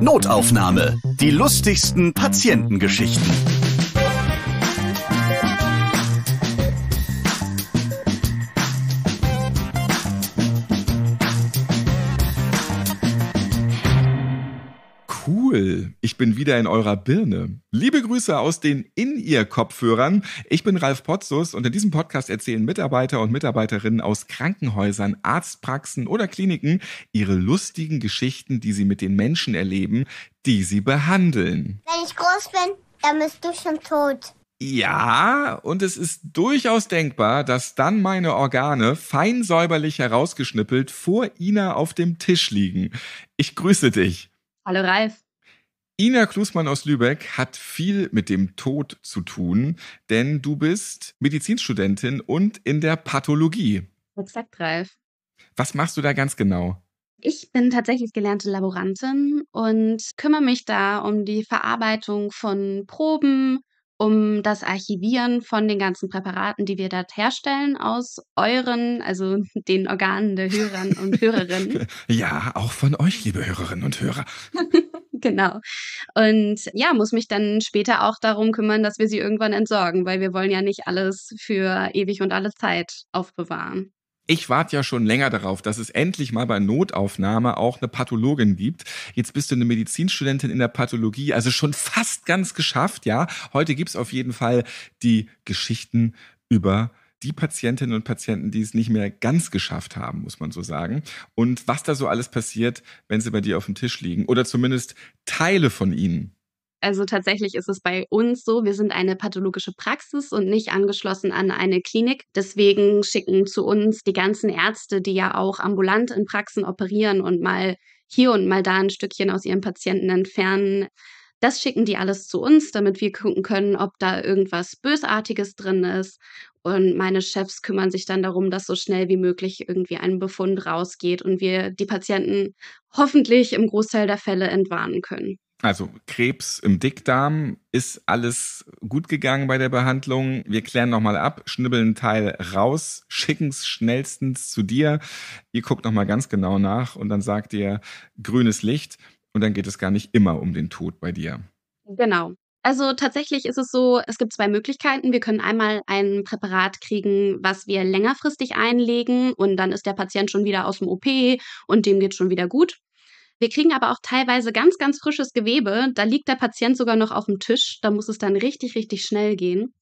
Notaufnahme. Die lustigsten Patientengeschichten. Cool bin wieder in eurer Birne. Liebe Grüße aus den in ihr kopfhörern Ich bin Ralf Potzus und in diesem Podcast erzählen Mitarbeiter und Mitarbeiterinnen aus Krankenhäusern, Arztpraxen oder Kliniken ihre lustigen Geschichten, die sie mit den Menschen erleben, die sie behandeln. Wenn ich groß bin, dann bist du schon tot. Ja, und es ist durchaus denkbar, dass dann meine Organe fein säuberlich herausgeschnippelt vor Ina auf dem Tisch liegen. Ich grüße dich. Hallo Ralf. Ina Klusmann aus Lübeck hat viel mit dem Tod zu tun, denn du bist Medizinstudentin und in der Pathologie. Exakt, Ralf. Was machst du da ganz genau? Ich bin tatsächlich gelernte Laborantin und kümmere mich da um die Verarbeitung von Proben, um das Archivieren von den ganzen Präparaten, die wir dort herstellen, aus euren, also den Organen der Hörern und Hörerinnen. ja, auch von euch, liebe Hörerinnen und Hörer. genau. Und ja, muss mich dann später auch darum kümmern, dass wir sie irgendwann entsorgen, weil wir wollen ja nicht alles für ewig und alle Zeit aufbewahren. Ich warte ja schon länger darauf, dass es endlich mal bei Notaufnahme auch eine Pathologin gibt. Jetzt bist du eine Medizinstudentin in der Pathologie, also schon fast ganz geschafft, ja. Heute gibt es auf jeden Fall die Geschichten über die Patientinnen und Patienten, die es nicht mehr ganz geschafft haben, muss man so sagen. Und was da so alles passiert, wenn sie bei dir auf dem Tisch liegen oder zumindest Teile von ihnen. Also tatsächlich ist es bei uns so, wir sind eine pathologische Praxis und nicht angeschlossen an eine Klinik. Deswegen schicken zu uns die ganzen Ärzte, die ja auch ambulant in Praxen operieren und mal hier und mal da ein Stückchen aus ihren Patienten entfernen, das schicken die alles zu uns, damit wir gucken können, ob da irgendwas Bösartiges drin ist. Und meine Chefs kümmern sich dann darum, dass so schnell wie möglich irgendwie ein Befund rausgeht und wir die Patienten hoffentlich im Großteil der Fälle entwarnen können. Also Krebs im Dickdarm ist alles gut gegangen bei der Behandlung. Wir klären nochmal ab, schnibbeln Teil raus, schicken es schnellstens zu dir. Ihr guckt nochmal ganz genau nach und dann sagt ihr grünes Licht und dann geht es gar nicht immer um den Tod bei dir. Genau. Also tatsächlich ist es so, es gibt zwei Möglichkeiten. Wir können einmal ein Präparat kriegen, was wir längerfristig einlegen und dann ist der Patient schon wieder aus dem OP und dem geht schon wieder gut. Wir kriegen aber auch teilweise ganz, ganz frisches Gewebe. Da liegt der Patient sogar noch auf dem Tisch. Da muss es dann richtig, richtig schnell gehen.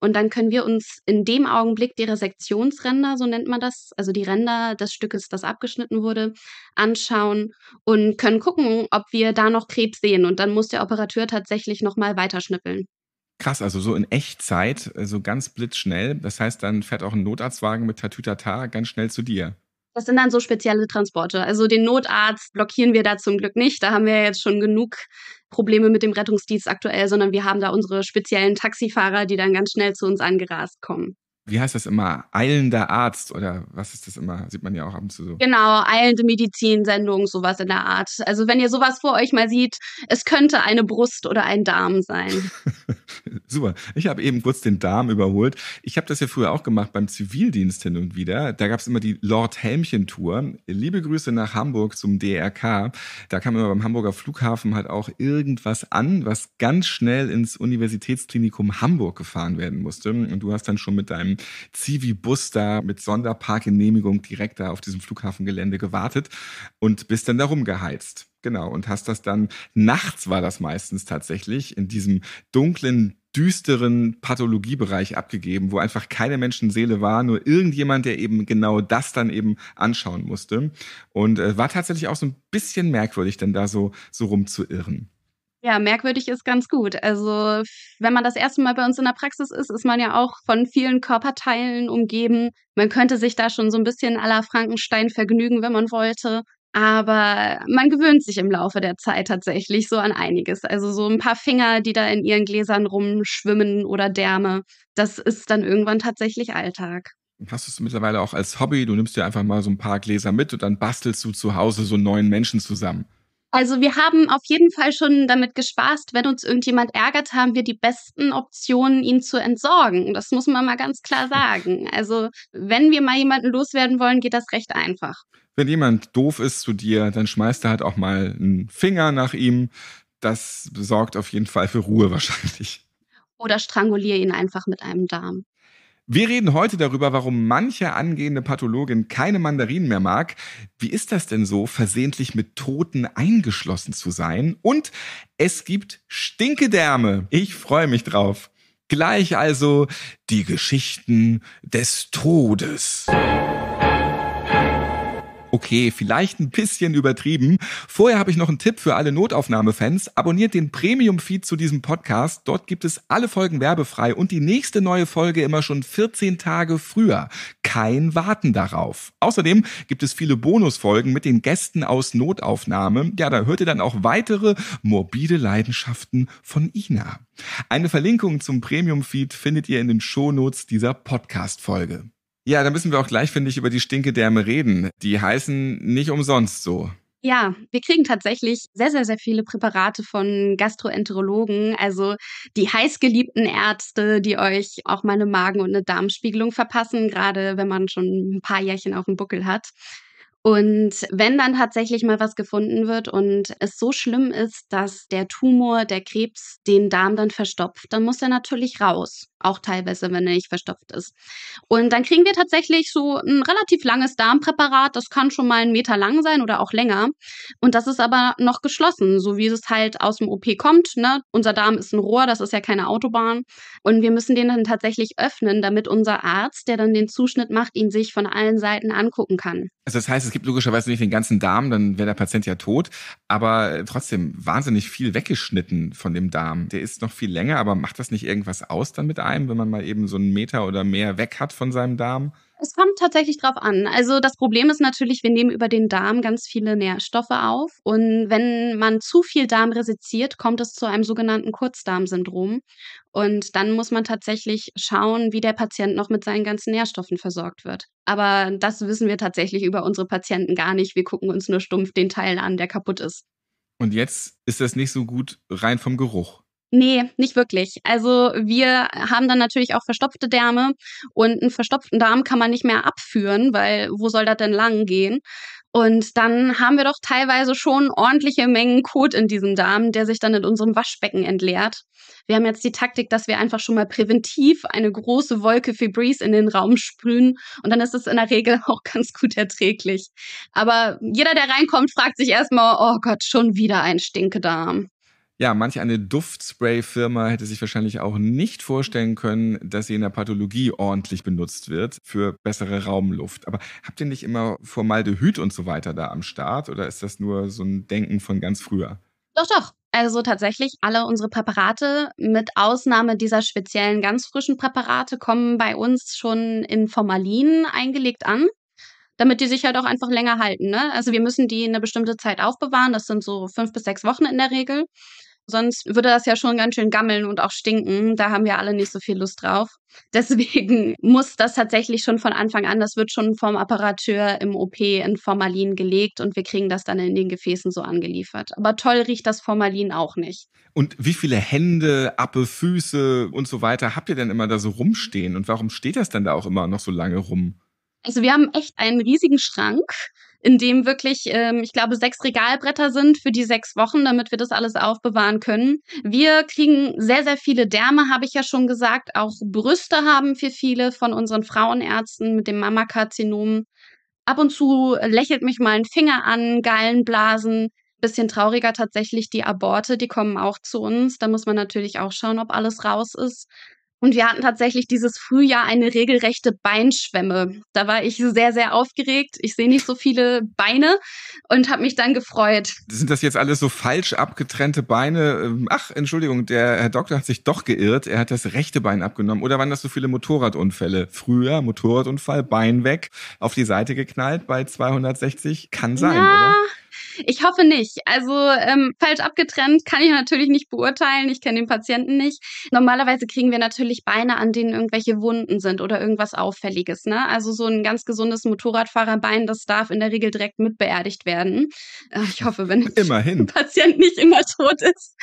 Und dann können wir uns in dem Augenblick die Resektionsränder, so nennt man das, also die Ränder des Stückes, das abgeschnitten wurde, anschauen und können gucken, ob wir da noch Krebs sehen. Und dann muss der Operateur tatsächlich nochmal weiterschnippeln. Krass, also so in Echtzeit, äh, so ganz blitzschnell. Das heißt, dann fährt auch ein Notarztwagen mit Tatütata ganz schnell zu dir. Das sind dann so spezielle Transporte. Also den Notarzt blockieren wir da zum Glück nicht. Da haben wir jetzt schon genug Probleme mit dem Rettungsdienst aktuell, sondern wir haben da unsere speziellen Taxifahrer, die dann ganz schnell zu uns angerast kommen wie heißt das immer, eilender Arzt oder was ist das immer? Sieht man ja auch ab und zu so. Genau, eilende Medizinsendung, sowas in der Art. Also wenn ihr sowas vor euch mal sieht, es könnte eine Brust oder ein Darm sein. Super. Ich habe eben kurz den Darm überholt. Ich habe das ja früher auch gemacht beim Zivildienst hin und wieder. Da gab es immer die Lord Helmchen-Tour. Liebe Grüße nach Hamburg zum DRK. Da kam immer beim Hamburger Flughafen halt auch irgendwas an, was ganz schnell ins Universitätsklinikum Hamburg gefahren werden musste. Und du hast dann schon mit deinem Zivi-Bus da mit Sonderparkgenehmigung direkt da auf diesem Flughafengelände gewartet und bist dann darum geheizt. Genau, und hast das dann, nachts war das meistens tatsächlich, in diesem dunklen, düsteren Pathologiebereich abgegeben, wo einfach keine Menschenseele war, nur irgendjemand, der eben genau das dann eben anschauen musste. Und äh, war tatsächlich auch so ein bisschen merkwürdig, denn da so, so rumzuirren. Ja, merkwürdig ist ganz gut. Also, wenn man das erste Mal bei uns in der Praxis ist, ist man ja auch von vielen Körperteilen umgeben. Man könnte sich da schon so ein bisschen aller Frankenstein vergnügen, wenn man wollte. Aber man gewöhnt sich im Laufe der Zeit tatsächlich so an einiges. Also so ein paar Finger, die da in ihren Gläsern rumschwimmen oder Därme, das ist dann irgendwann tatsächlich Alltag. Hast du es mittlerweile auch als Hobby? Du nimmst dir einfach mal so ein paar Gläser mit und dann bastelst du zu Hause so einen neuen Menschen zusammen. Also wir haben auf jeden Fall schon damit gespaßt, wenn uns irgendjemand ärgert, haben wir die besten Optionen, ihn zu entsorgen. Das muss man mal ganz klar sagen. Also wenn wir mal jemanden loswerden wollen, geht das recht einfach. Wenn jemand doof ist zu dir, dann schmeißt er halt auch mal einen Finger nach ihm. Das sorgt auf jeden Fall für Ruhe wahrscheinlich. Oder strangulier ihn einfach mit einem Darm. Wir reden heute darüber, warum manche angehende Pathologin keine Mandarinen mehr mag. Wie ist das denn so, versehentlich mit Toten eingeschlossen zu sein? Und es gibt Stinkedärme. Ich freue mich drauf. Gleich also die Geschichten des Todes. Okay, vielleicht ein bisschen übertrieben. Vorher habe ich noch einen Tipp für alle Notaufnahme-Fans. Abonniert den Premium-Feed zu diesem Podcast. Dort gibt es alle Folgen werbefrei und die nächste neue Folge immer schon 14 Tage früher. Kein Warten darauf. Außerdem gibt es viele Bonusfolgen mit den Gästen aus Notaufnahme. Ja, da hört ihr dann auch weitere morbide Leidenschaften von Ina. Eine Verlinkung zum Premium-Feed findet ihr in den Shownotes dieser Podcast-Folge. Ja, da müssen wir auch gleich, finde ich, über die Stinkedärme reden. Die heißen nicht umsonst so. Ja, wir kriegen tatsächlich sehr, sehr, sehr viele Präparate von Gastroenterologen, also die heißgeliebten Ärzte, die euch auch mal eine Magen- und eine Darmspiegelung verpassen, gerade wenn man schon ein paar Jährchen auf dem Buckel hat. Und wenn dann tatsächlich mal was gefunden wird und es so schlimm ist, dass der Tumor, der Krebs den Darm dann verstopft, dann muss er natürlich raus auch teilweise, wenn er nicht verstopft ist. Und dann kriegen wir tatsächlich so ein relativ langes Darmpräparat, das kann schon mal einen Meter lang sein oder auch länger. Und das ist aber noch geschlossen, so wie es halt aus dem OP kommt. Ne? Unser Darm ist ein Rohr, das ist ja keine Autobahn. Und wir müssen den dann tatsächlich öffnen, damit unser Arzt, der dann den Zuschnitt macht, ihn sich von allen Seiten angucken kann. Also das heißt, es gibt logischerweise nicht den ganzen Darm, dann wäre der Patient ja tot. Aber äh, trotzdem wahnsinnig viel weggeschnitten von dem Darm. Der ist noch viel länger, aber macht das nicht irgendwas aus dann mit einem, wenn man mal eben so einen Meter oder mehr weg hat von seinem Darm? Es kommt tatsächlich drauf an. Also das Problem ist natürlich, wir nehmen über den Darm ganz viele Nährstoffe auf und wenn man zu viel Darm resiziert, kommt es zu einem sogenannten Kurzdarmsyndrom und dann muss man tatsächlich schauen, wie der Patient noch mit seinen ganzen Nährstoffen versorgt wird. Aber das wissen wir tatsächlich über unsere Patienten gar nicht. Wir gucken uns nur stumpf den Teil an, der kaputt ist. Und jetzt ist das nicht so gut rein vom Geruch. Nee, nicht wirklich. Also wir haben dann natürlich auch verstopfte Därme und einen verstopften Darm kann man nicht mehr abführen, weil wo soll das denn lang gehen? Und dann haben wir doch teilweise schon ordentliche Mengen Kot in diesem Darm, der sich dann in unserem Waschbecken entleert. Wir haben jetzt die Taktik, dass wir einfach schon mal präventiv eine große Wolke Febreze in den Raum sprühen und dann ist es in der Regel auch ganz gut erträglich. Aber jeder, der reinkommt, fragt sich erstmal, oh Gott, schon wieder ein Stinkedarm. Ja, manch eine Duftspray-Firma hätte sich wahrscheinlich auch nicht vorstellen können, dass sie in der Pathologie ordentlich benutzt wird für bessere Raumluft. Aber habt ihr nicht immer Formaldehyd und so weiter da am Start oder ist das nur so ein Denken von ganz früher? Doch, doch. Also tatsächlich, alle unsere Präparate, mit Ausnahme dieser speziellen ganz frischen Präparate, kommen bei uns schon in Formalin eingelegt an, damit die sich halt auch einfach länger halten. Ne? Also wir müssen die eine bestimmte Zeit aufbewahren. Das sind so fünf bis sechs Wochen in der Regel. Sonst würde das ja schon ganz schön gammeln und auch stinken. Da haben wir alle nicht so viel Lust drauf. Deswegen muss das tatsächlich schon von Anfang an, das wird schon vom Apparateur im OP in Formalin gelegt und wir kriegen das dann in den Gefäßen so angeliefert. Aber toll riecht das Formalin auch nicht. Und wie viele Hände, Appe, Füße und so weiter habt ihr denn immer da so rumstehen? Und warum steht das denn da auch immer noch so lange rum? Also wir haben echt einen riesigen Schrank in dem wirklich, ähm, ich glaube, sechs Regalbretter sind für die sechs Wochen, damit wir das alles aufbewahren können. Wir kriegen sehr, sehr viele Därme, habe ich ja schon gesagt. Auch Brüste haben wir viele von unseren Frauenärzten mit dem Mammakarzinom. Ab und zu lächelt mich mal ein Finger an, Gallenblasen. Bisschen trauriger tatsächlich die Aborte, die kommen auch zu uns. Da muss man natürlich auch schauen, ob alles raus ist. Und wir hatten tatsächlich dieses Frühjahr eine regelrechte Beinschwemme. Da war ich sehr, sehr aufgeregt. Ich sehe nicht so viele Beine und habe mich dann gefreut. Sind das jetzt alles so falsch abgetrennte Beine? Ähm, ach, Entschuldigung, der Herr Doktor hat sich doch geirrt. Er hat das rechte Bein abgenommen. Oder waren das so viele Motorradunfälle? Früher Motorradunfall, Bein weg, auf die Seite geknallt bei 260. Kann sein, ja. oder? Ich hoffe nicht. Also ähm, falsch abgetrennt kann ich natürlich nicht beurteilen. Ich kenne den Patienten nicht. Normalerweise kriegen wir natürlich Beine, an denen irgendwelche Wunden sind oder irgendwas Auffälliges. Ne? Also so ein ganz gesundes Motorradfahrerbein, das darf in der Regel direkt mit beerdigt werden. Äh, ich hoffe, wenn Immerhin. der Patient nicht immer tot ist.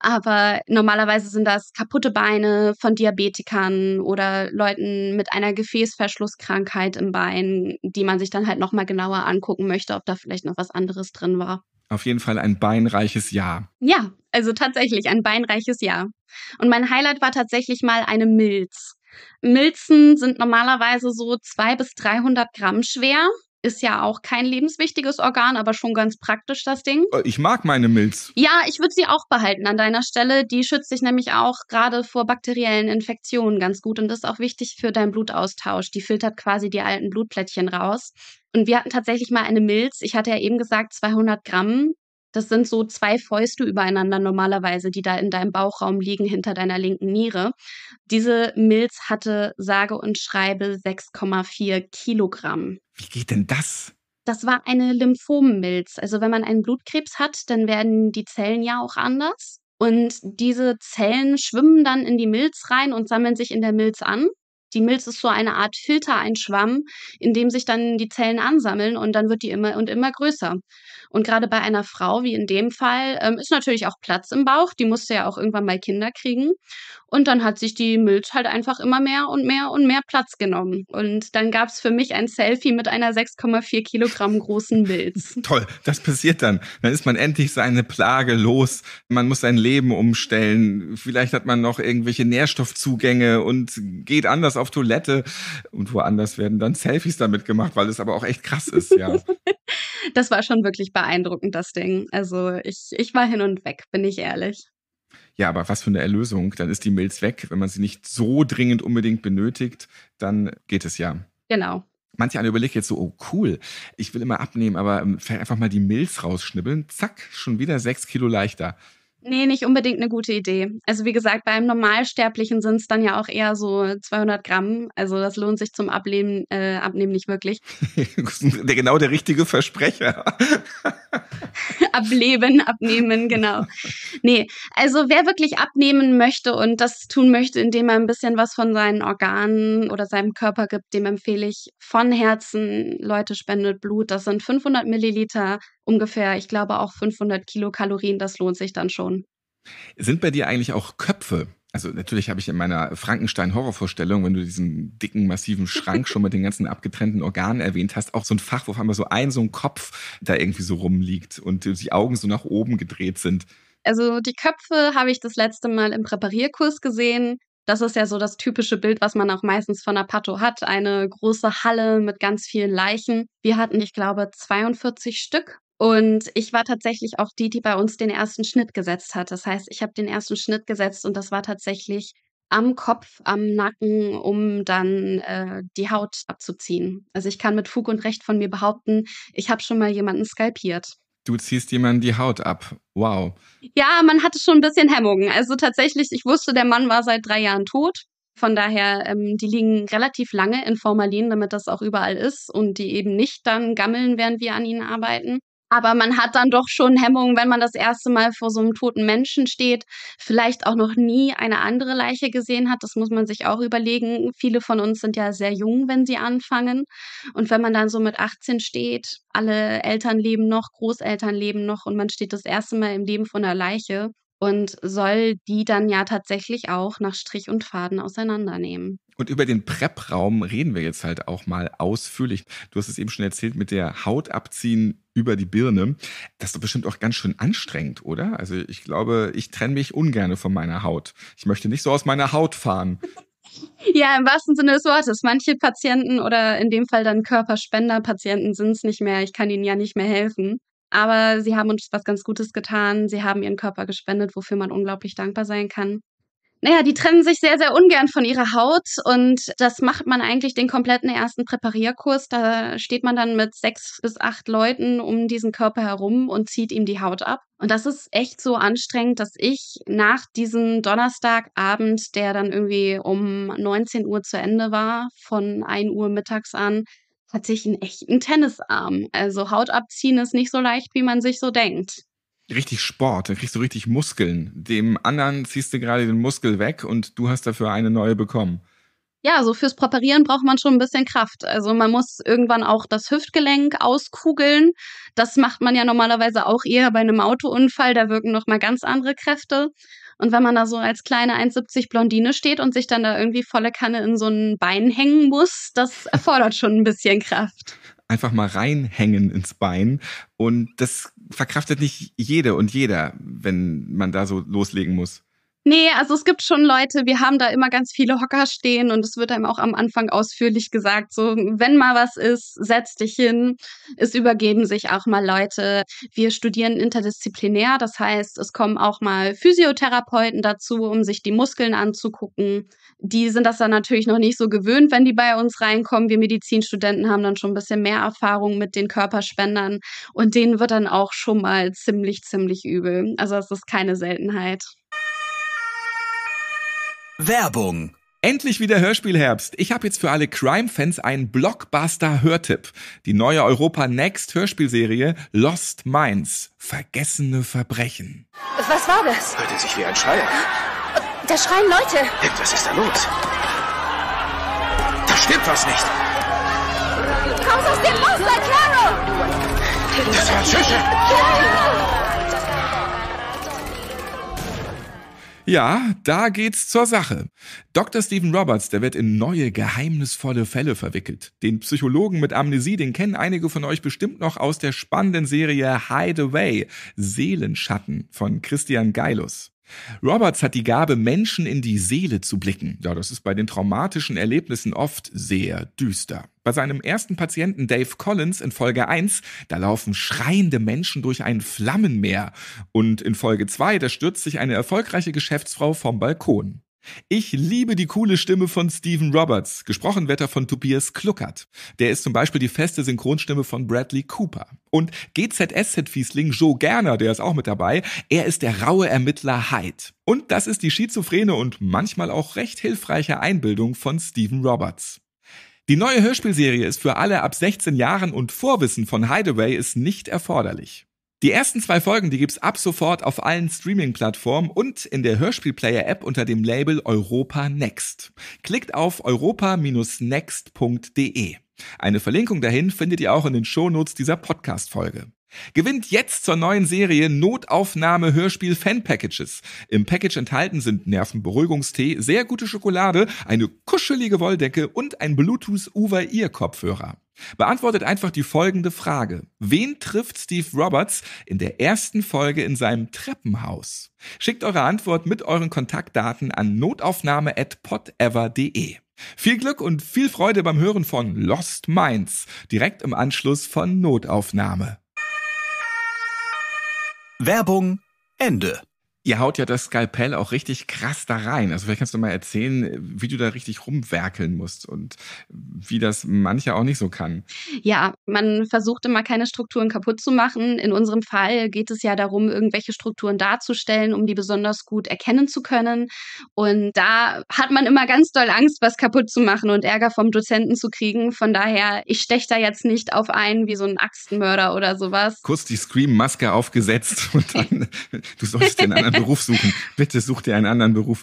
Aber normalerweise sind das kaputte Beine von Diabetikern oder Leuten mit einer Gefäßverschlusskrankheit im Bein, die man sich dann halt nochmal genauer angucken möchte, ob da vielleicht noch was anderes drin war. Auf jeden Fall ein beinreiches Jahr. Ja, also tatsächlich ein beinreiches Jahr. Und mein Highlight war tatsächlich mal eine Milz. Milzen sind normalerweise so 200 bis 300 Gramm schwer. Ist ja auch kein lebenswichtiges Organ, aber schon ganz praktisch das Ding. Äh, ich mag meine Milz. Ja, ich würde sie auch behalten an deiner Stelle. Die schützt dich nämlich auch gerade vor bakteriellen Infektionen ganz gut und ist auch wichtig für deinen Blutaustausch. Die filtert quasi die alten Blutplättchen raus. Und wir hatten tatsächlich mal eine Milz, ich hatte ja eben gesagt 200 Gramm. Das sind so zwei Fäuste übereinander normalerweise, die da in deinem Bauchraum liegen, hinter deiner linken Niere. Diese Milz hatte sage und schreibe 6,4 Kilogramm. Wie geht denn das? Das war eine Lymphomenmilz. Also wenn man einen Blutkrebs hat, dann werden die Zellen ja auch anders. Und diese Zellen schwimmen dann in die Milz rein und sammeln sich in der Milz an. Die Milz ist so eine Art Filter, ein Schwamm, in dem sich dann die Zellen ansammeln und dann wird die immer und immer größer. Und gerade bei einer Frau, wie in dem Fall, ähm, ist natürlich auch Platz im Bauch. Die musste ja auch irgendwann mal Kinder kriegen. Und dann hat sich die Milz halt einfach immer mehr und mehr und mehr Platz genommen. Und dann gab es für mich ein Selfie mit einer 6,4 Kilogramm großen Milz. Toll, das passiert dann. Dann ist man endlich seine Plage los. Man muss sein Leben umstellen. Vielleicht hat man noch irgendwelche Nährstoffzugänge und geht anders auf Toilette und woanders werden dann Selfies damit gemacht, weil es aber auch echt krass ist, ja. das war schon wirklich beeindruckend, das Ding. Also ich, ich war hin und weg, bin ich ehrlich. Ja, aber was für eine Erlösung. Dann ist die Milz weg. Wenn man sie nicht so dringend unbedingt benötigt, dann geht es ja. Genau. Manche einer überlegt jetzt so, oh cool, ich will immer abnehmen, aber ähm, vielleicht einfach mal die Milz rausschnibbeln. Zack, schon wieder sechs Kilo leichter. Nee, nicht unbedingt eine gute Idee. Also wie gesagt, beim Normalsterblichen sind es dann ja auch eher so 200 Gramm. Also das lohnt sich zum Ableben, äh, Abnehmen nicht wirklich. der, genau der richtige Versprecher. Ableben, abnehmen, genau. Nee, also wer wirklich abnehmen möchte und das tun möchte, indem er ein bisschen was von seinen Organen oder seinem Körper gibt, dem empfehle ich von Herzen, Leute, spendet Blut. Das sind 500 Milliliter ungefähr, ich glaube, auch 500 Kilokalorien. Das lohnt sich dann schon. Sind bei dir eigentlich auch Köpfe also natürlich habe ich in meiner Frankenstein-Horrorvorstellung, wenn du diesen dicken, massiven Schrank schon mit den ganzen abgetrennten Organen erwähnt hast, auch so ein Fach, wo auf einmal so ein, so ein Kopf da irgendwie so rumliegt und die Augen so nach oben gedreht sind. Also die Köpfe habe ich das letzte Mal im Präparierkurs gesehen. Das ist ja so das typische Bild, was man auch meistens von einer Pato hat. Eine große Halle mit ganz vielen Leichen. Wir hatten, ich glaube, 42 Stück und ich war tatsächlich auch die, die bei uns den ersten Schnitt gesetzt hat. Das heißt, ich habe den ersten Schnitt gesetzt und das war tatsächlich am Kopf, am Nacken, um dann äh, die Haut abzuziehen. Also ich kann mit Fug und Recht von mir behaupten, ich habe schon mal jemanden skalpiert. Du ziehst jemanden die Haut ab. Wow. Ja, man hatte schon ein bisschen Hemmungen. Also tatsächlich, ich wusste, der Mann war seit drei Jahren tot. Von daher, ähm, die liegen relativ lange in Formalin, damit das auch überall ist und die eben nicht dann gammeln, während wir an ihnen arbeiten. Aber man hat dann doch schon Hemmungen, wenn man das erste Mal vor so einem toten Menschen steht, vielleicht auch noch nie eine andere Leiche gesehen hat. Das muss man sich auch überlegen. Viele von uns sind ja sehr jung, wenn sie anfangen. Und wenn man dann so mit 18 steht, alle Eltern leben noch, Großeltern leben noch und man steht das erste Mal im Leben von einer Leiche, und soll die dann ja tatsächlich auch nach Strich und Faden auseinandernehmen. Und über den prep reden wir jetzt halt auch mal ausführlich. Du hast es eben schon erzählt mit der Haut abziehen über die Birne. Das ist doch bestimmt auch ganz schön anstrengend, oder? Also ich glaube, ich trenne mich ungern von meiner Haut. Ich möchte nicht so aus meiner Haut fahren. Ja, im wahrsten Sinne des Wortes. Manche Patienten oder in dem Fall dann Körperspenderpatienten sind es nicht mehr. Ich kann ihnen ja nicht mehr helfen. Aber sie haben uns was ganz Gutes getan. Sie haben ihren Körper gespendet, wofür man unglaublich dankbar sein kann. Naja, die trennen sich sehr, sehr ungern von ihrer Haut und das macht man eigentlich den kompletten ersten Präparierkurs. Da steht man dann mit sechs bis acht Leuten um diesen Körper herum und zieht ihm die Haut ab. Und das ist echt so anstrengend, dass ich nach diesem Donnerstagabend, der dann irgendwie um 19 Uhr zu Ende war, von 1 Uhr mittags an, hat sich einen echten Tennisarm. Also Haut abziehen ist nicht so leicht, wie man sich so denkt. Richtig Sport, dann kriegst du richtig Muskeln. Dem anderen ziehst du gerade den Muskel weg und du hast dafür eine neue bekommen. Ja, so fürs Präparieren braucht man schon ein bisschen Kraft. Also man muss irgendwann auch das Hüftgelenk auskugeln. Das macht man ja normalerweise auch eher bei einem Autounfall. Da wirken nochmal ganz andere Kräfte. Und wenn man da so als kleine 1,70 Blondine steht und sich dann da irgendwie volle Kanne in so ein Bein hängen muss, das erfordert schon ein bisschen Kraft. Einfach mal reinhängen ins Bein. Und das verkraftet nicht jede und jeder, wenn man da so loslegen muss. Nee, also es gibt schon Leute, wir haben da immer ganz viele Hocker stehen und es wird einem auch am Anfang ausführlich gesagt, so wenn mal was ist, setz dich hin. Es übergeben sich auch mal Leute. Wir studieren interdisziplinär, das heißt, es kommen auch mal Physiotherapeuten dazu, um sich die Muskeln anzugucken. Die sind das dann natürlich noch nicht so gewöhnt, wenn die bei uns reinkommen. Wir Medizinstudenten haben dann schon ein bisschen mehr Erfahrung mit den Körperspendern und denen wird dann auch schon mal ziemlich, ziemlich übel. Also es ist keine Seltenheit. Werbung Endlich wieder Hörspielherbst. Ich habe jetzt für alle Crime-Fans einen Blockbuster-Hörtipp. Die neue Europa Next Hörspielserie Lost Minds. Vergessene Verbrechen. Was war das? Hörte sich wie ein Schreier. Da schreien Leute. Was ist da los? Da stimmt was nicht. Komm aus dem Monster, Carol! Das waren Schüsse. Carol! Ja, da geht's zur Sache. Dr. Stephen Roberts, der wird in neue, geheimnisvolle Fälle verwickelt. Den Psychologen mit Amnesie, den kennen einige von euch bestimmt noch aus der spannenden Serie Hideaway, Seelenschatten von Christian Geilus. Roberts hat die Gabe, Menschen in die Seele zu blicken. Ja, das ist bei den traumatischen Erlebnissen oft sehr düster. Bei seinem ersten Patienten Dave Collins in Folge 1, da laufen schreiende Menschen durch ein Flammenmeer. Und in Folge 2, da stürzt sich eine erfolgreiche Geschäftsfrau vom Balkon. Ich liebe die coole Stimme von Steven Roberts, gesprochen wird er von Tobias Kluckert. Der ist zum Beispiel die feste Synchronstimme von Bradley Cooper. Und GZSZ-Fiesling Joe Gerner, der ist auch mit dabei, er ist der raue Ermittler Hyde. Und das ist die schizophrene und manchmal auch recht hilfreiche Einbildung von Steven Roberts. Die neue Hörspielserie ist für alle ab 16 Jahren und Vorwissen von Hideaway ist nicht erforderlich. Die ersten zwei Folgen, die gibt's ab sofort auf allen Streaming-Plattformen und in der Hörspielplayer-App unter dem Label Europa Next. Klickt auf europa-next.de. Eine Verlinkung dahin findet ihr auch in den Shownotes dieser Podcast-Folge. Gewinnt jetzt zur neuen Serie Notaufnahme Hörspiel Fan Packages. Im Package enthalten sind Nervenberuhigungstee, sehr gute Schokolade, eine kuschelige Wolldecke und ein Bluetooth Over-Ear-Kopfhörer. Beantwortet einfach die folgende Frage. Wen trifft Steve Roberts in der ersten Folge in seinem Treppenhaus? Schickt eure Antwort mit euren Kontaktdaten an notaufnahme.podever.de. Viel Glück und viel Freude beim Hören von Lost Minds, direkt im Anschluss von Notaufnahme. Werbung Ende. Ihr haut ja das Skalpell auch richtig krass da rein. Also vielleicht kannst du mal erzählen, wie du da richtig rumwerkeln musst und wie das mancher auch nicht so kann. Ja, man versucht immer keine Strukturen kaputt zu machen. In unserem Fall geht es ja darum, irgendwelche Strukturen darzustellen, um die besonders gut erkennen zu können. Und da hat man immer ganz doll Angst, was kaputt zu machen und Ärger vom Dozenten zu kriegen. Von daher, ich steche da jetzt nicht auf einen wie so ein Axtmörder oder sowas. Kurz die Scream-Maske aufgesetzt und dann, du sollst den anderen anderen Beruf suchen. Bitte such dir einen anderen Beruf.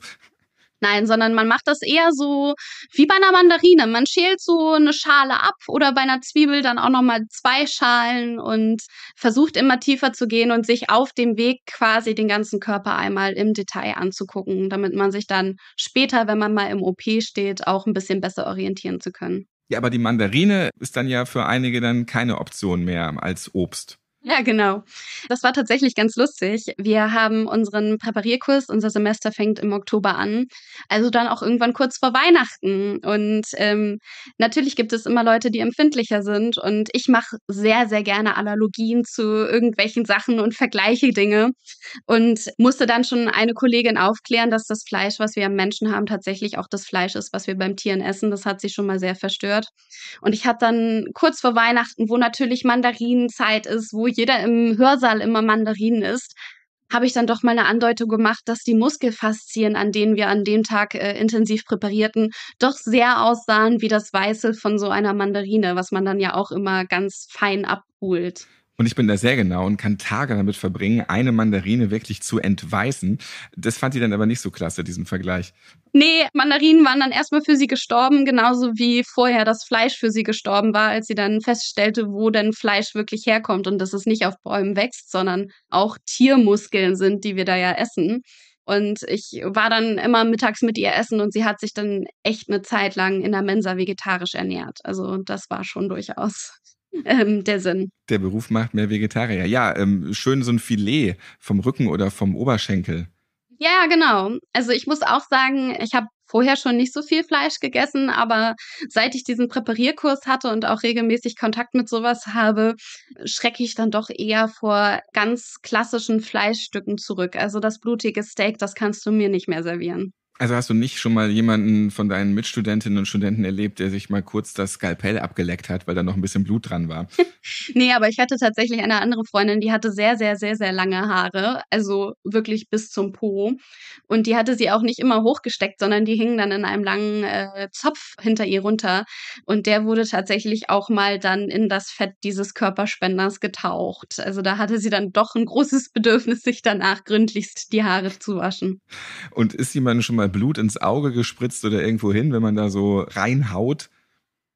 Nein, sondern man macht das eher so wie bei einer Mandarine. Man schält so eine Schale ab oder bei einer Zwiebel dann auch nochmal zwei Schalen und versucht immer tiefer zu gehen und sich auf dem Weg quasi den ganzen Körper einmal im Detail anzugucken, damit man sich dann später, wenn man mal im OP steht, auch ein bisschen besser orientieren zu können. Ja, aber die Mandarine ist dann ja für einige dann keine Option mehr als Obst. Ja, genau. Das war tatsächlich ganz lustig. Wir haben unseren Präparierkurs, unser Semester fängt im Oktober an, also dann auch irgendwann kurz vor Weihnachten. Und ähm, natürlich gibt es immer Leute, die empfindlicher sind. Und ich mache sehr, sehr gerne Analogien zu irgendwelchen Sachen und vergleiche Dinge. Und musste dann schon eine Kollegin aufklären, dass das Fleisch, was wir am Menschen haben, tatsächlich auch das Fleisch ist, was wir beim Tieren essen. Das hat sie schon mal sehr verstört. Und ich hatte dann kurz vor Weihnachten, wo natürlich Mandarinenzeit ist, wo jeder im Hörsaal immer Mandarinen isst, habe ich dann doch mal eine Andeutung gemacht, dass die Muskelfaszien, an denen wir an dem Tag äh, intensiv präparierten, doch sehr aussahen wie das Weiße von so einer Mandarine, was man dann ja auch immer ganz fein abholt. Und ich bin da sehr genau und kann Tage damit verbringen, eine Mandarine wirklich zu entweißen. Das fand sie dann aber nicht so klasse, diesen Vergleich. Nee, Mandarinen waren dann erstmal für sie gestorben, genauso wie vorher das Fleisch für sie gestorben war, als sie dann feststellte, wo denn Fleisch wirklich herkommt und dass es nicht auf Bäumen wächst, sondern auch Tiermuskeln sind, die wir da ja essen. Und ich war dann immer mittags mit ihr essen und sie hat sich dann echt eine Zeit lang in der Mensa vegetarisch ernährt. Also das war schon durchaus ähm, der Sinn. Der Beruf macht mehr Vegetarier. Ja, ähm, schön so ein Filet vom Rücken oder vom Oberschenkel. Ja, genau. Also ich muss auch sagen, ich habe vorher schon nicht so viel Fleisch gegessen, aber seit ich diesen Präparierkurs hatte und auch regelmäßig Kontakt mit sowas habe, schrecke ich dann doch eher vor ganz klassischen Fleischstücken zurück. Also das blutige Steak, das kannst du mir nicht mehr servieren. Also hast du nicht schon mal jemanden von deinen Mitstudentinnen und Studenten erlebt, der sich mal kurz das Skalpell abgeleckt hat, weil da noch ein bisschen Blut dran war? nee, aber ich hatte tatsächlich eine andere Freundin, die hatte sehr, sehr, sehr, sehr lange Haare, also wirklich bis zum Po. Und die hatte sie auch nicht immer hochgesteckt, sondern die hingen dann in einem langen äh, Zopf hinter ihr runter. Und der wurde tatsächlich auch mal dann in das Fett dieses Körperspenders getaucht. Also da hatte sie dann doch ein großes Bedürfnis, sich danach gründlichst die Haare zu waschen. Und ist jemand schon mal mal Blut ins Auge gespritzt oder irgendwo hin, wenn man da so reinhaut?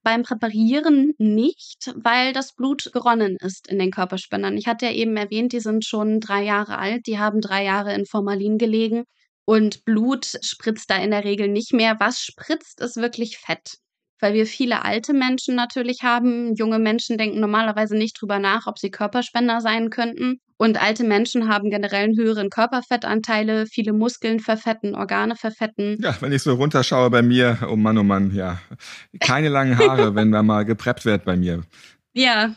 Beim Präparieren nicht, weil das Blut geronnen ist in den Körperspendern. Ich hatte ja eben erwähnt, die sind schon drei Jahre alt, die haben drei Jahre in Formalin gelegen und Blut spritzt da in der Regel nicht mehr. Was spritzt, ist wirklich Fett. Weil wir viele alte Menschen natürlich haben. Junge Menschen denken normalerweise nicht drüber nach, ob sie Körperspender sein könnten. Und alte Menschen haben generell einen höheren Körperfettanteile, viele Muskeln verfetten, Organe verfetten. Ja, wenn ich so runterschaue bei mir, oh Mann, oh Mann, ja. Keine langen Haare, wenn man mal gepreppt wird bei mir. Ja,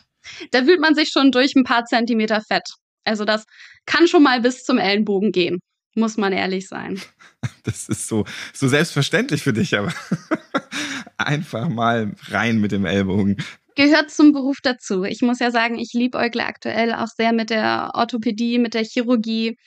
da wühlt man sich schon durch ein paar Zentimeter Fett. Also das kann schon mal bis zum Ellenbogen gehen, muss man ehrlich sein. Das ist so, so selbstverständlich für dich, aber einfach mal rein mit dem Ellbogen gehört zum Beruf dazu. Ich muss ja sagen, ich liebäugle aktuell auch sehr mit der Orthopädie, mit der Chirurgie.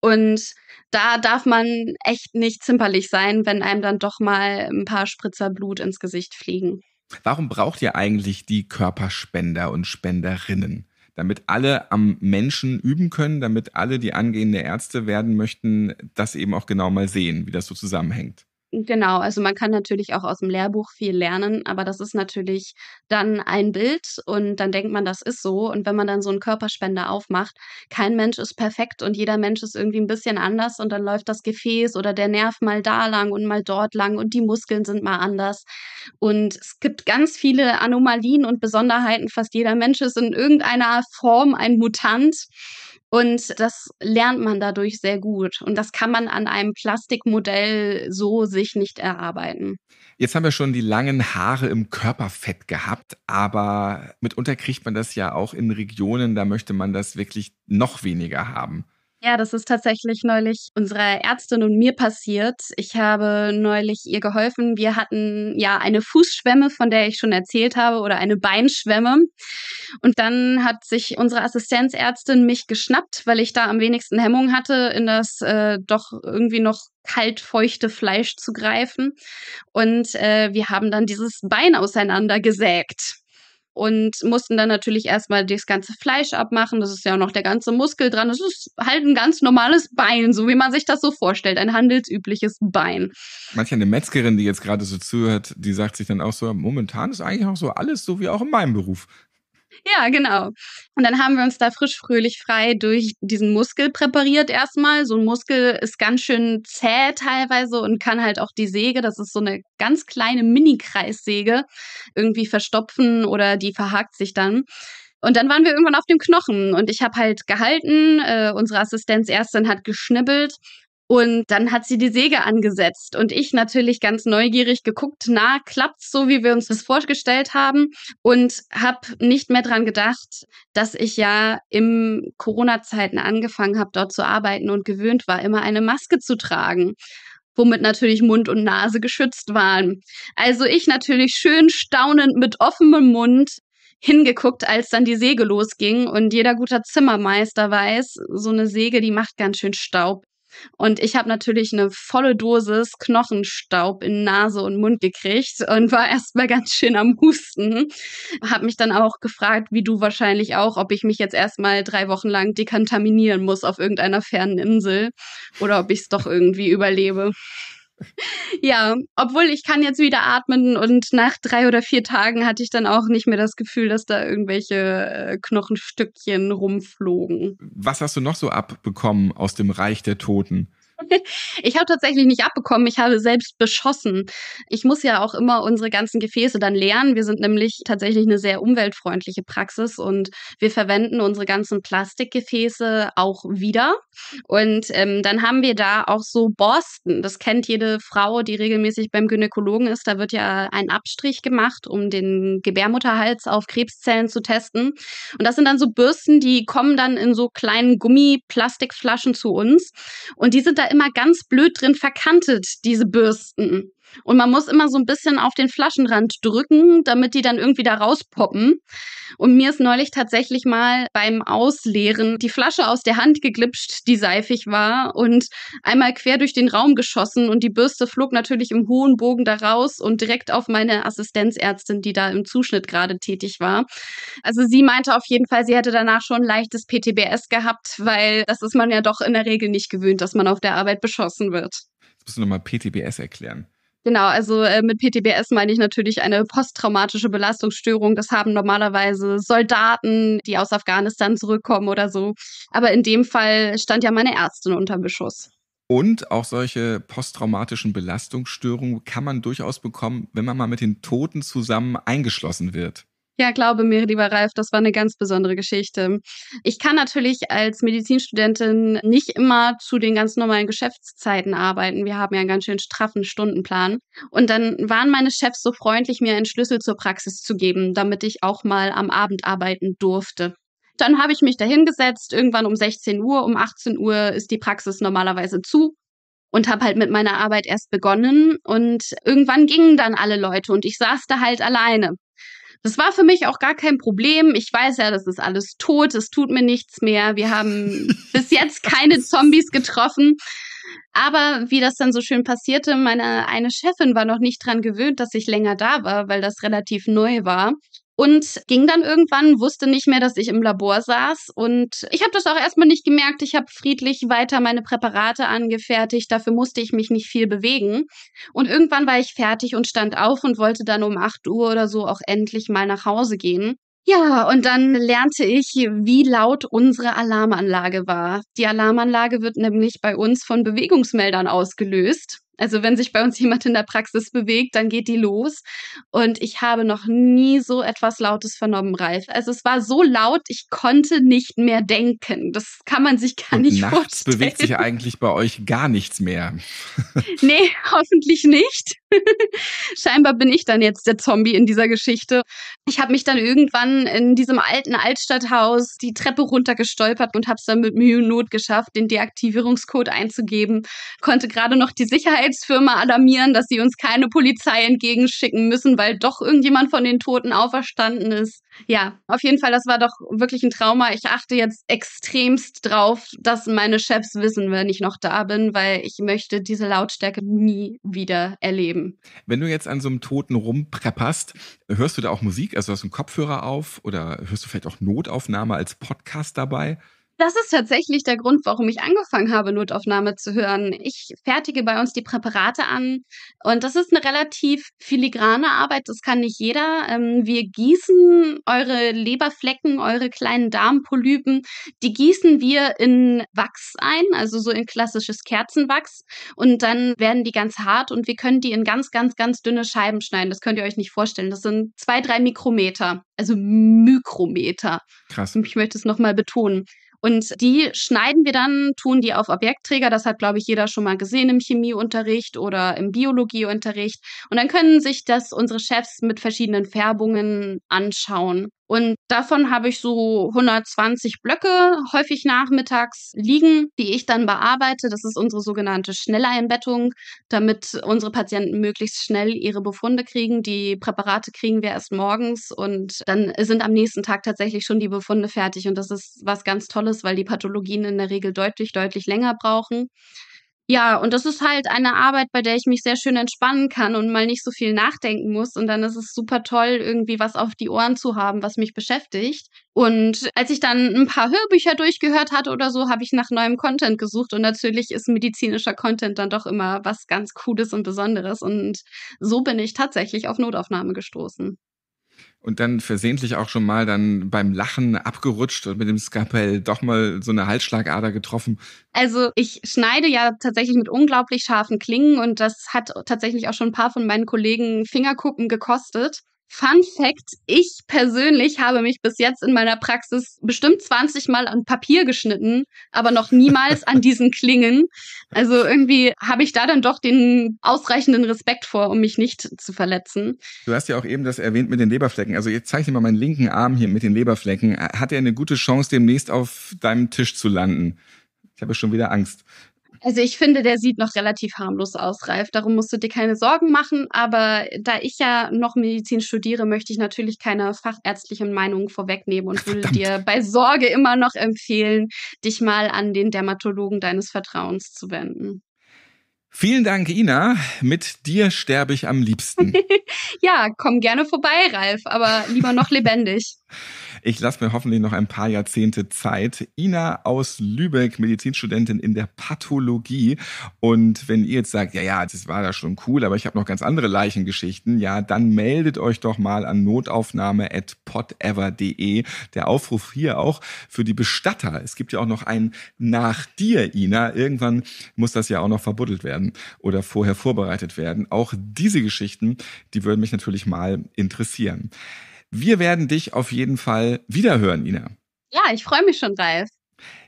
Und da darf man echt nicht zimperlich sein, wenn einem dann doch mal ein paar Spritzer Blut ins Gesicht fliegen. Warum braucht ihr eigentlich die Körperspender und Spenderinnen? Damit alle am Menschen üben können, damit alle, die angehende Ärzte werden möchten, das eben auch genau mal sehen, wie das so zusammenhängt. Genau, also man kann natürlich auch aus dem Lehrbuch viel lernen, aber das ist natürlich dann ein Bild und dann denkt man, das ist so. Und wenn man dann so einen Körperspender aufmacht, kein Mensch ist perfekt und jeder Mensch ist irgendwie ein bisschen anders und dann läuft das Gefäß oder der Nerv mal da lang und mal dort lang und die Muskeln sind mal anders. Und es gibt ganz viele Anomalien und Besonderheiten. Fast jeder Mensch ist in irgendeiner Form ein Mutant. Und das lernt man dadurch sehr gut. Und das kann man an einem Plastikmodell so sich nicht erarbeiten. Jetzt haben wir schon die langen Haare im Körperfett gehabt, aber mitunter kriegt man das ja auch in Regionen, da möchte man das wirklich noch weniger haben. Ja, das ist tatsächlich neulich unserer Ärztin und mir passiert. Ich habe neulich ihr geholfen. Wir hatten ja eine Fußschwemme, von der ich schon erzählt habe, oder eine Beinschwemme. Und dann hat sich unsere Assistenzärztin mich geschnappt, weil ich da am wenigsten Hemmung hatte, in das äh, doch irgendwie noch kalt feuchte Fleisch zu greifen. Und äh, wir haben dann dieses Bein auseinandergesägt und mussten dann natürlich erstmal das ganze Fleisch abmachen. Das ist ja auch noch der ganze Muskel dran. Das ist halt ein ganz normales Bein, so wie man sich das so vorstellt, ein handelsübliches Bein. Manch eine Metzgerin, die jetzt gerade so zuhört, die sagt sich dann auch so, momentan ist eigentlich auch so alles so wie auch in meinem Beruf. Ja, genau. Und dann haben wir uns da frisch, fröhlich, frei durch diesen Muskel präpariert erstmal. So ein Muskel ist ganz schön zäh teilweise und kann halt auch die Säge, das ist so eine ganz kleine Mini-Kreissäge, irgendwie verstopfen oder die verhakt sich dann. Und dann waren wir irgendwann auf dem Knochen und ich habe halt gehalten, äh, unsere Assistenzärztin hat geschnibbelt und dann hat sie die Säge angesetzt und ich natürlich ganz neugierig geguckt, na, klappt's so, wie wir uns das vorgestellt haben und habe nicht mehr dran gedacht, dass ich ja im Corona-Zeiten angefangen habe, dort zu arbeiten und gewöhnt war, immer eine Maske zu tragen womit natürlich Mund und Nase geschützt waren. Also ich natürlich schön staunend mit offenem Mund hingeguckt, als dann die Säge losging. Und jeder guter Zimmermeister weiß, so eine Säge, die macht ganz schön Staub. Und ich habe natürlich eine volle Dosis Knochenstaub in Nase und Mund gekriegt und war erstmal ganz schön am Husten. Habe mich dann auch gefragt, wie du wahrscheinlich auch, ob ich mich jetzt erstmal drei Wochen lang dekontaminieren muss auf irgendeiner fernen Insel oder ob ich es doch irgendwie überlebe. Ja, obwohl ich kann jetzt wieder atmen und nach drei oder vier Tagen hatte ich dann auch nicht mehr das Gefühl, dass da irgendwelche äh, Knochenstückchen rumflogen. Was hast du noch so abbekommen aus dem Reich der Toten? ich habe tatsächlich nicht abbekommen. Ich habe selbst beschossen. Ich muss ja auch immer unsere ganzen Gefäße dann leeren. Wir sind nämlich tatsächlich eine sehr umweltfreundliche Praxis und wir verwenden unsere ganzen Plastikgefäße auch wieder. Und ähm, dann haben wir da auch so Borsten. Das kennt jede Frau, die regelmäßig beim Gynäkologen ist. Da wird ja ein Abstrich gemacht, um den Gebärmutterhals auf Krebszellen zu testen. Und das sind dann so Bürsten, die kommen dann in so kleinen Gummiplastikflaschen zu uns. Und die sind da immer ganz blöd drin verkantet, diese Bürsten. Und man muss immer so ein bisschen auf den Flaschenrand drücken, damit die dann irgendwie da rauspoppen. Und mir ist neulich tatsächlich mal beim Ausleeren die Flasche aus der Hand geglitscht, die seifig war und einmal quer durch den Raum geschossen und die Bürste flog natürlich im hohen Bogen da raus und direkt auf meine Assistenzärztin, die da im Zuschnitt gerade tätig war. Also sie meinte auf jeden Fall, sie hätte danach schon leichtes PTBS gehabt, weil das ist man ja doch in der Regel nicht gewöhnt, dass man auf der Arbeit beschossen wird. Jetzt musst du nochmal PTBS erklären. Genau, also äh, mit PTBS meine ich natürlich eine posttraumatische Belastungsstörung. Das haben normalerweise Soldaten, die aus Afghanistan zurückkommen oder so. Aber in dem Fall stand ja meine Ärztin unter Beschuss. Und auch solche posttraumatischen Belastungsstörungen kann man durchaus bekommen, wenn man mal mit den Toten zusammen eingeschlossen wird. Ja, glaube mir, lieber Ralf, das war eine ganz besondere Geschichte. Ich kann natürlich als Medizinstudentin nicht immer zu den ganz normalen Geschäftszeiten arbeiten. Wir haben ja einen ganz schön straffen Stundenplan. Und dann waren meine Chefs so freundlich, mir einen Schlüssel zur Praxis zu geben, damit ich auch mal am Abend arbeiten durfte. Dann habe ich mich dahingesetzt, irgendwann um 16 Uhr, um 18 Uhr ist die Praxis normalerweise zu und habe halt mit meiner Arbeit erst begonnen und irgendwann gingen dann alle Leute und ich saß da halt alleine. Das war für mich auch gar kein Problem. Ich weiß ja, das ist alles tot, es tut mir nichts mehr. Wir haben bis jetzt keine Zombies getroffen. Aber wie das dann so schön passierte, meine eine Chefin war noch nicht dran gewöhnt, dass ich länger da war, weil das relativ neu war und ging dann irgendwann, wusste nicht mehr, dass ich im Labor saß. Und ich habe das auch erstmal nicht gemerkt. Ich habe friedlich weiter meine Präparate angefertigt. Dafür musste ich mich nicht viel bewegen. Und irgendwann war ich fertig und stand auf und wollte dann um 8 Uhr oder so auch endlich mal nach Hause gehen. Ja, und dann lernte ich, wie laut unsere Alarmanlage war. Die Alarmanlage wird nämlich bei uns von Bewegungsmeldern ausgelöst. Also wenn sich bei uns jemand in der Praxis bewegt, dann geht die los. Und ich habe noch nie so etwas Lautes vernommen, Ralf. Also es war so laut, ich konnte nicht mehr denken. Das kann man sich gar Und nicht nachts vorstellen. Nachts bewegt sich eigentlich bei euch gar nichts mehr. nee, hoffentlich nicht. Scheinbar bin ich dann jetzt der Zombie in dieser Geschichte. Ich habe mich dann irgendwann in diesem alten Altstadthaus die Treppe runtergestolpert und habe es dann mit Mühe und Not geschafft, den Deaktivierungscode einzugeben. Konnte gerade noch die Sicherheitsfirma alarmieren, dass sie uns keine Polizei entgegenschicken müssen, weil doch irgendjemand von den Toten auferstanden ist. Ja, auf jeden Fall, das war doch wirklich ein Trauma. Ich achte jetzt extremst drauf, dass meine Chefs wissen, wenn ich noch da bin, weil ich möchte diese Lautstärke nie wieder erleben. Leben. Wenn du jetzt an so einem Toten rumprepperst, hörst du da auch Musik? Also hast du einen Kopfhörer auf oder hörst du vielleicht auch Notaufnahme als Podcast dabei? Das ist tatsächlich der Grund, warum ich angefangen habe, Notaufnahme zu hören. Ich fertige bei uns die Präparate an und das ist eine relativ filigrane Arbeit. Das kann nicht jeder. Ähm, wir gießen eure Leberflecken, eure kleinen Darmpolypen, die gießen wir in Wachs ein, also so in klassisches Kerzenwachs und dann werden die ganz hart und wir können die in ganz, ganz, ganz dünne Scheiben schneiden. Das könnt ihr euch nicht vorstellen. Das sind zwei, drei Mikrometer, also Mikrometer. Krass. Ich möchte es nochmal betonen. Und die schneiden wir dann, tun die auf Objektträger. Das hat, glaube ich, jeder schon mal gesehen im Chemieunterricht oder im Biologieunterricht. Und dann können sich das unsere Chefs mit verschiedenen Färbungen anschauen. Und davon habe ich so 120 Blöcke häufig nachmittags liegen, die ich dann bearbeite. Das ist unsere sogenannte Schnelleinbettung, damit unsere Patienten möglichst schnell ihre Befunde kriegen. Die Präparate kriegen wir erst morgens und dann sind am nächsten Tag tatsächlich schon die Befunde fertig. Und das ist was ganz Tolles, weil die Pathologien in der Regel deutlich, deutlich länger brauchen. Ja, und das ist halt eine Arbeit, bei der ich mich sehr schön entspannen kann und mal nicht so viel nachdenken muss. Und dann ist es super toll, irgendwie was auf die Ohren zu haben, was mich beschäftigt. Und als ich dann ein paar Hörbücher durchgehört hatte oder so, habe ich nach neuem Content gesucht. Und natürlich ist medizinischer Content dann doch immer was ganz Cooles und Besonderes. Und so bin ich tatsächlich auf Notaufnahme gestoßen und dann versehentlich auch schon mal dann beim Lachen abgerutscht und mit dem Skalpell doch mal so eine Halsschlagader getroffen? Also ich schneide ja tatsächlich mit unglaublich scharfen Klingen und das hat tatsächlich auch schon ein paar von meinen Kollegen Fingerkuppen gekostet. Fun Fact, ich persönlich habe mich bis jetzt in meiner Praxis bestimmt 20 Mal an Papier geschnitten, aber noch niemals an diesen Klingen. Also irgendwie habe ich da dann doch den ausreichenden Respekt vor, um mich nicht zu verletzen. Du hast ja auch eben das erwähnt mit den Leberflecken. Also jetzt zeige ich mal meinen linken Arm hier mit den Leberflecken. Hat er eine gute Chance, demnächst auf deinem Tisch zu landen? Ich habe schon wieder Angst. Also ich finde, der sieht noch relativ harmlos aus, Ralf. Darum musst du dir keine Sorgen machen. Aber da ich ja noch Medizin studiere, möchte ich natürlich keine fachärztlichen Meinungen vorwegnehmen und würde dir bei Sorge immer noch empfehlen, dich mal an den Dermatologen deines Vertrauens zu wenden. Vielen Dank, Ina. Mit dir sterbe ich am liebsten. ja, komm gerne vorbei, Ralf, aber lieber noch lebendig. Ich lasse mir hoffentlich noch ein paar Jahrzehnte Zeit. Ina aus Lübeck, Medizinstudentin in der Pathologie. Und wenn ihr jetzt sagt, ja, ja, das war da schon cool, aber ich habe noch ganz andere Leichengeschichten, ja, dann meldet euch doch mal an notaufnahme.podever.de. Der Aufruf hier auch für die Bestatter. Es gibt ja auch noch einen nach dir, Ina. Irgendwann muss das ja auch noch verbuddelt werden oder vorher vorbereitet werden. Auch diese Geschichten, die würden mich natürlich mal interessieren. Wir werden dich auf jeden Fall wiederhören, Ina. Ja, ich freue mich schon, Ralf.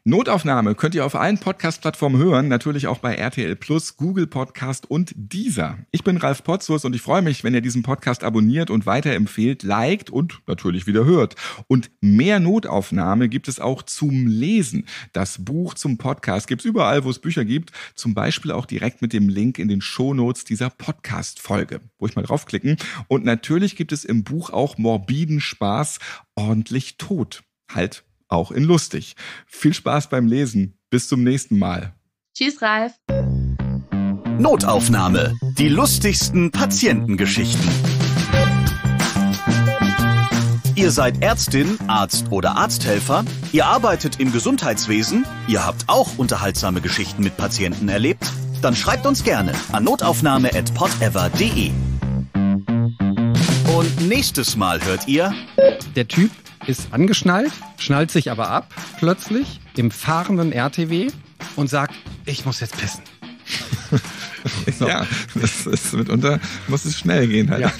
Notaufnahme könnt ihr auf allen Podcast-Plattformen hören, natürlich auch bei RTL Plus, Google Podcast und dieser. Ich bin Ralf Potzus und ich freue mich, wenn ihr diesen Podcast abonniert und weiterempfehlt, liked und natürlich wieder hört. Und mehr Notaufnahme gibt es auch zum Lesen. Das Buch zum Podcast gibt es überall, wo es Bücher gibt, zum Beispiel auch direkt mit dem Link in den Shownotes dieser Podcast-Folge. Wo ich mal draufklicken. Und natürlich gibt es im Buch auch morbiden Spaß, ordentlich tot. Halt auch in lustig. Viel Spaß beim Lesen. Bis zum nächsten Mal. Tschüss, Ralf. Notaufnahme. Die lustigsten Patientengeschichten. Ihr seid Ärztin, Arzt oder Arzthelfer, ihr arbeitet im Gesundheitswesen, ihr habt auch unterhaltsame Geschichten mit Patienten erlebt, dann schreibt uns gerne an notaufnahme.podever.de. Und nächstes Mal hört ihr Der Typ ist angeschnallt, schnallt sich aber ab plötzlich im fahrenden RTW und sagt, ich muss jetzt pissen. So. Ja, das ist mitunter muss es schnell gehen. Halt. Ja.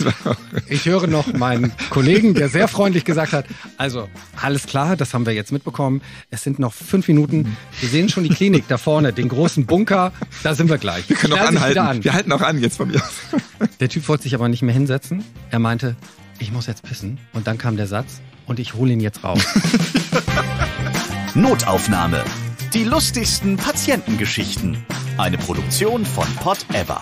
Ich höre noch meinen Kollegen, der sehr freundlich gesagt hat, also alles klar, das haben wir jetzt mitbekommen. Es sind noch fünf Minuten. Wir sehen schon die Klinik da vorne, den großen Bunker. Da sind wir gleich. Wir können noch anhalten. An. Wir halten auch an jetzt von mir aus. Der Typ wollte sich aber nicht mehr hinsetzen. Er meinte, ich muss jetzt pissen. Und dann kam der Satz, und ich hole ihn jetzt raus. Notaufnahme. Die lustigsten Patientengeschichten. Eine Produktion von Pot Ever.